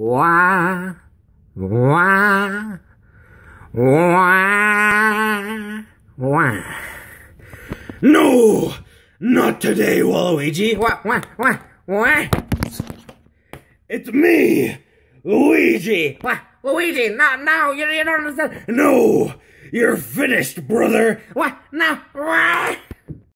wah, wah, wah, wah. No, not today, Waluigi. Wah, wah, wah, wah. It's me, Luigi. Wah, Luigi, not now. You, you don't understand. No, you're finished, brother. What? Now? Wah.